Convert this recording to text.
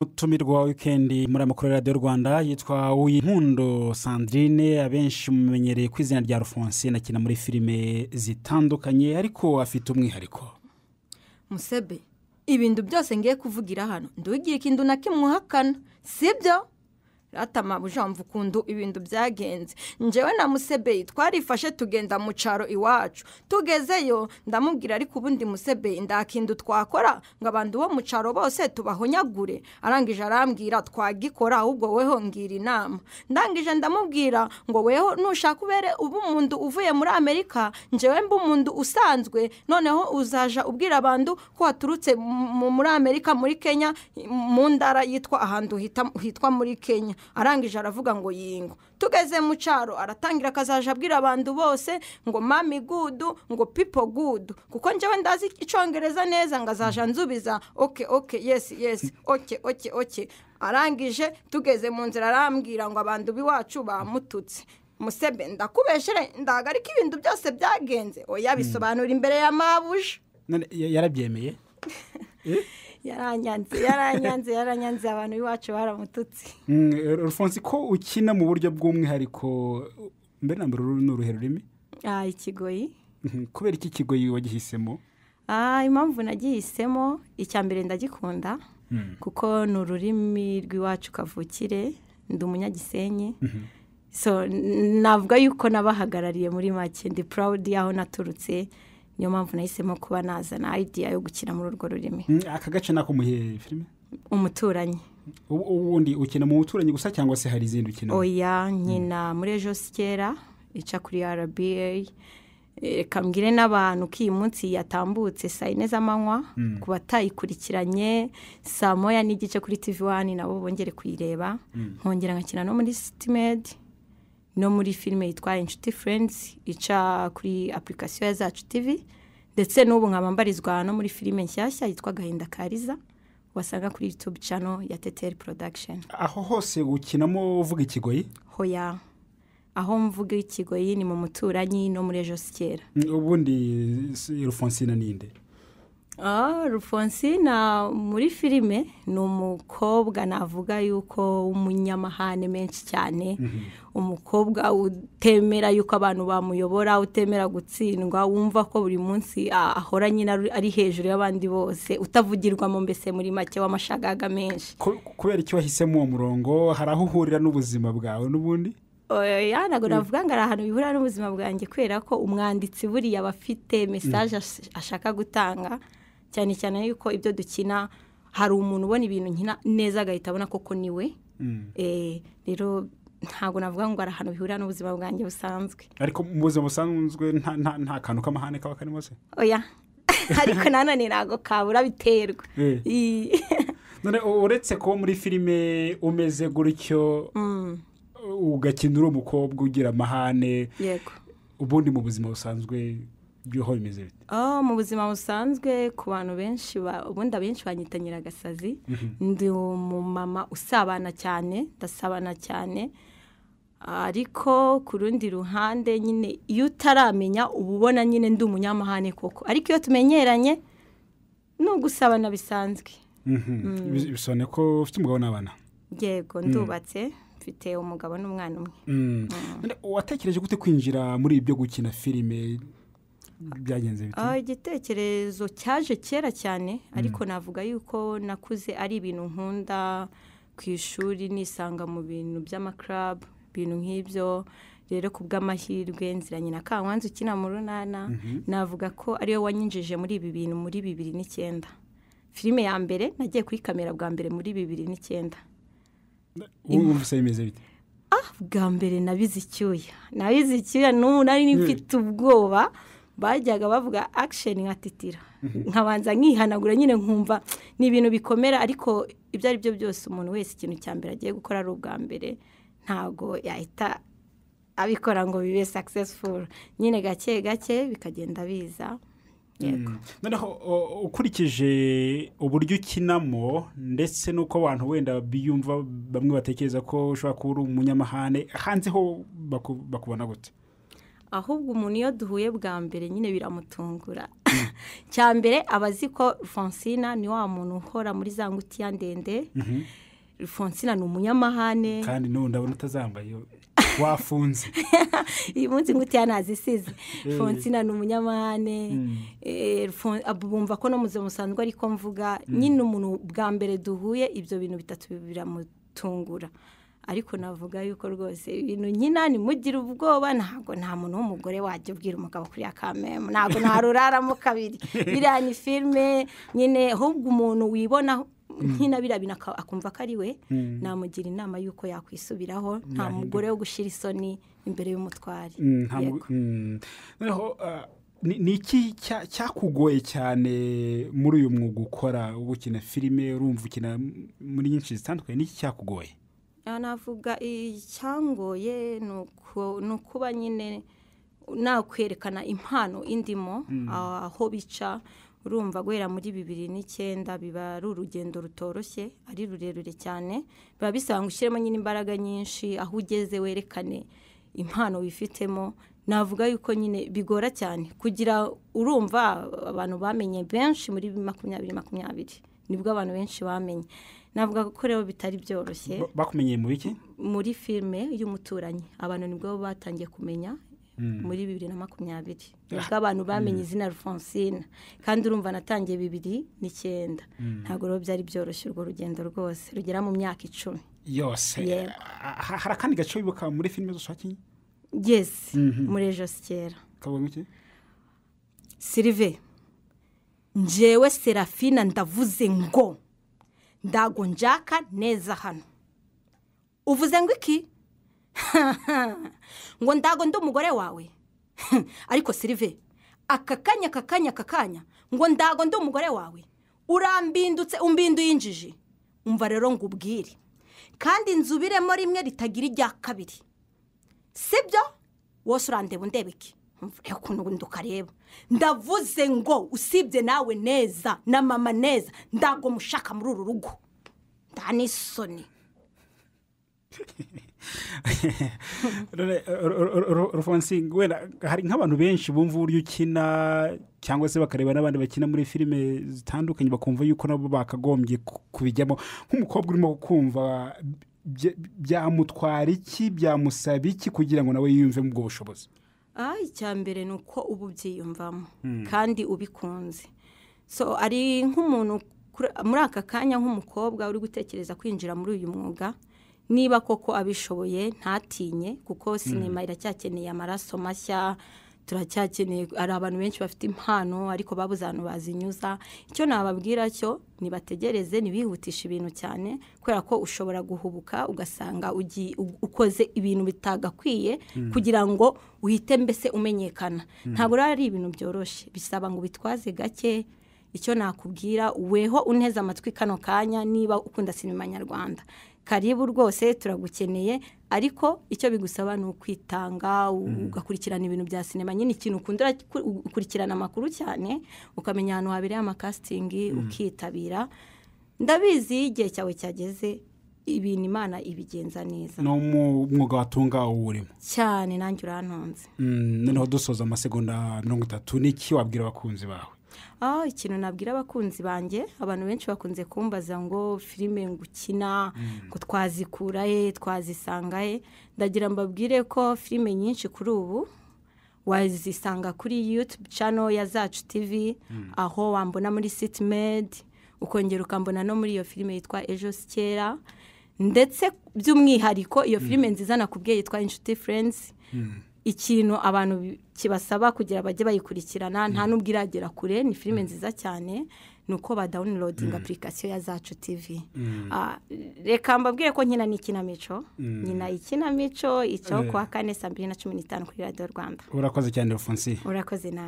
Utumirwa wikendi muri amakuru ya radiyo rwanda yitwa wimpundo sandrine abenshi mumenyereye ku izina rya rufonse nakina muri filime zitandukanye ariko afite umwihariko musebe ibintu byose ngiye kuvugira hano ndugiye ikintu na kimwe uhakana si byo atama bujambo ukuntu ibintu byagenze njyewe na musebeyi twarifashe tugenda mu cyaro iwacu tugezeyo ndamubwira ariko ubundi musebeyi ndakindu twakora ngo abantu bo mu cyaro bose tubahonyagure arangije arambwira twagikora ahubwo weho ngira inama ndangije ndamubwira ngo weho nushaka ubere uba umuntu uvuye muri amerika njyewe mba umuntu usanzwe noneho uzaja ubwira abantu ko waturutse muri amerika muri kenya mu ndara yitwa ahantu hitwa muri kenya arangije aravuga ngo yingo tugeze mu cyaro aratangira akazaja abwira abantu bose ngo mami gudu ngo pipo gudu kuko njyewe ndazi icyongereza neza ngo azaja nzubiza oke oke yesi yesi oke oke oke arangije tugeze mu nzira arambwira ngo abantu b'iwacu bamututse musebe ndakubeshere ndagarika ibintu byose byagenze oya bisobanura imbere ya mabuje yarabyemeye eh? yaranyanze yaranyanze yaranyanze abantu b'iwacu baramututse mm, rufonsi ko ukina mu buryo bw'umwihariko mbere na mbere uru ni uruhe rurimi ah, ikigoyi mm-hmm. kubera iki kigoyi wagihisemo ah, impamvu nagihisemo icya mbere ndagikunda mm. kuko ni ururimi rw'iwacu kavukire ndi umunyagisenyi mm-hmm. navuga yuko nabahagarariye muri make ndi purawudi y'aho naturutse niyo mpamvu nahisemo kuba nazana idea yo gukina muri urwo rurimi mm, aka gace nako muhe filime umuturanyi ubundi ukina mu muturanyi gusa cyangwa se hari izindi ukina oya mm. nkina muri ejo sikera ica kuri rba kambwire n'abantu ko iyi munsi yatambutse saa yine z'amanywa mm. ku batayikurikiranye saa moya n'igice kuri TV wani nabo bongere kuyireba nkongera nkakina no muri sitimedi no muri filime yitwa inshuti furendizi ica kuri apurikasiyo ya zacu tivi ndetse n'ubu nkabambarizwa no muri filime nshyashya yitwa agahinda kariza wasanga kuri yutube cano ya teteri porodakisheni aho hose ukinamo uvuga ikigoyi hoya aho mvuga ikigoyi ni mu muturanyi no muri ejo kera ubundi rufonsina ninde rufonsi ah, muri filime ni umukobwa navuga yuko w'umunyamahane menshi cyane mhm. umukobwa utemera yuko abantu bamuyobora utemera gutsindwa wumva ko buri munsi ahora nyine ari hejuru y'abandi bose utavugirwamo mbese muri make w'amashagaga menshi kubera icyo wahisemo uwo murongo hari aho uhurira n'ubuzima bwawe n'ubundi ntabwo mm. navuga ngo ari ahantu bihurira n'ubuzima bwanjye kubera ko umwanditsi buriya aba afite mesaje ashaka gutanga cyane cyane yuko ibyo dukina hari umuntu ubona ibintu nkina neza agahita abona koko niwe mm. eh, rero ntabwo navuga ngo hari ahantu bihurira n'ubuzima bwanjye busanzwe ariko mu buzima busanzwe nta kantu k'amahane kaba karimo se oya ariko nanone ntabwo kabura biterwa eh. uretse kuba muri filime umeze gutyo mm. ugakina uri umukobwa ugira amahane ubundi mu buzima busanzwe by'uho bimeze bite ah, mu buzima busanzwe ku bantu benshi ubundi abenshi banyita nyiragasazi mhm. ndi umumama usabana cyane ndasabana cyane ariko ku rundi ruhande nyine iyo utaramenya uba ubona nyine ndi umunyamahane koko ariko iyo tumenyeranye ni ugusabana bisanzwe mhm. mm. bisobanuye ko ufite umugabo n'abana yego mm. ndubatse mfite umugabo n'umwana umwe mm. watekereje gute kwinjira muri ibyo gukina filime byagenze bite ah, igitekerezo cyaje kera cyane mm. ariko navuga yuko nakuze ari ibintu nkunda ku ishuri nisanga mu bintu by'amakarabu ibintu nk'ibyo rero ku bw'amahirwe nziranye na kanwanzi ukina mu runana mm-hmm. navuga ko ariyo wanyinjije muri ibi bintu muri bibiri n'icyenda filime ya mbere nagiye kamera bwa mbere muri bibiri n'icyenda ubu ngubu bimeze bite ah, bwa mbere nabize icyuya nabize icyuya n'ubu nari mfite ubwoba bajyaga bavuga akisheni nka titira mhm. nkabanza nkihanagura nyine nkumva ni ibintu bikomera ariko ibyo ari byo byose umuntu wese ikintu cya mbere agiye gukora ari ubwa mbere ntabwo yahita abikora ngo bibe successful nyine gake gake bikagenda biza mm. noneho ukurikije uburyo ukinamo ndetse n'uko abantu wenda biyumva bamwe batekereza ko ushobora kuba uri umunyamahane hanze ho bakubona gute ahubwo umuntu iyo duhuye bwa mbere nyine biramutungura cya mbere abazi azi ko fonsina ni wa muntu uhora muri za ngutiya ndende mhm. fonsina ni umunyamahane kandi n'ubu ndabona utazambaye wafunze iyi munsi ngutiya ntazisize eh. fonsina ni umunyamahane mm. eh, bumva ko no muze musanzwe ariko mvuga mm. nyine umuntu bwa mbere duhuye ibyo bintu bitatu biramutungura ariko navuga yuko rwose ibintu nyina nimugire ubwoba ntabwo nta muntu w'umugore wajya ubwira umugabo kuriya kamemu ntabwo nta ruraramo kabiri biriya ni filime nyine ahubwo umuntu wibona nkina birabina akumva ko ari we hmm. namugira inama y'uko yakwisubiraho nta mugore wo gushyira isoni imbere y'umutwari hmm, hmm. ah, ni iki cyakugoye cyane muri uyu mwuga ukora uba filime urumva ukina muri nyinshi zitandukanye ni iki cyakugoye Ah, navuga icyangoye ni ukuba nyine nakwerekana impano indimo mm. aho bica urumva guhera muri bibiri n'icyenda biba ari urugendo rutoroshye ari rurerure cyane biba bisaba ngo ushyiremo nyine imbaraga nyinshi aho ugeze werekane impano wifitemo navuga yuko nyine bigora cyane kugira urumva abantu bamenye benshi muri makumyabiri makumyabiri nibwo abantu benshi bamenye navuga ko rero bitari byoroshye bakumenyeye muri iki muri filime y'umuturanyi abantu nibwo batangiye kumenya hmm. muri bibiri na makumyabiri ah. nibwo abantu bamenye hmm. izina Alphonsine kandi urumva natangiye bibiri n'icyenda hmm. ntabwo rero byari byoroshye urwo rugendo rwose rugera mu myaka icumi yose ah, ah, hari akandi gace wibuka muri filime z'ushaki yesi mhm. muri ejo kera kabuga iki sirive njyewe serafina ndavuze ngo ndago njaka neza hano uvuze ngo iki ngo ndago ndi umugore wawe ariko sirive aka kanya aka kanya aka kanya ngo ndago ndi umugore wawe urambindutse umbinduye injiji umva rero ngo ubwire kandi inzu biremo rimwe ritagira ijya kabiri sibyo wose urandeba undeba iki reka ukuntu ubundi ukareba ndavuze ngo usibye nawe neza na mama neza ntabwo mushaka muri uru rugo nta rufonsi wenda hari nk'abantu benshi bumva uburyo ukina cyangwa se bakareba n'abandi bakina muri filime zitandukanye bakumva yuko nabo bakagombye kubijyamo nk'umukobwa urimo kumva byamutwara iki byamusaba iki kugira ngo nawe yiyumvemo ubwo bushobozi icya mbere ni uko uba ubyiyumvamo hmm. kandi ubikunze so ari nk'umuntu muri aka kanya nk'umukobwa uri gutekereza kwinjira muri uyu mwuga niba koko abishoboye ntatinye kuko hmm. sinema iracyakeneye amaraso mashya turacyakeneye hari abantu benshi bafite impano ariko babuze ahantu bazinyuza icyo nababwira cyo nibategereze ntibihutishe ibintu cyane kubera ko ushobora guhubuka ugasanga ukoze ibintu bitagakwiye hmm. kugira ngo uhite mbese umenyekana hmm. ntabwo ari ibintu byoroshye bisaba ngo ubitwaze gake icyo nakubwira weho unteze amatwi kano kanya niba ukunda sinema nyarwanda karibu rwose turagukeneye ariko icyo bigusaba ni ukwitanga mm-hmm. ugakurikirana ibintu bya sinema nyine ikintu ukunda ukurikirana amakuru cyane ukamenya ahantu habereye amakasitingi mm-hmm. ukitabira ndabizi igihe cyawe cyageze ibintu imana ibigenza neza ni umwuga watunga uwurimo cyane nanjye urantunze mm, noneho dusoza amasegonda mirongo itatu n'iki wabwira abakunzi bawe aho ikintu nabwira abakunzi banjye abantu benshi bakunze kumbaza ngo filime ngukina mm. ngo twazikura he twazisanga he ndagira mbabwire ko filime nyinshi kuri ubu wazisanga kuri yutube cano ya zacu tivi mm. aho wambona muri sitimedi ukongera ukambona no muri iyo filime yitwa ejo sikera ndetse by'umwihariko iyo mm. filime nziza nakubwiye yitwa inshuti furenzi ikintu abantu kibasaba kugira bajye bayikurikirana mm. nta n'ubwo iragera kure ni filime mm. nziza cyane ni uko badawunirodinga mm. apurikasiyo ya zacu tivi ah, reka mbabwire ko ni ikinamico nyina ikinamico icyo eh. kuwa kane saa mbiri na cumi n'itanu kuri radiyo rwanda urakoze cyane rufunsi urakoze nawe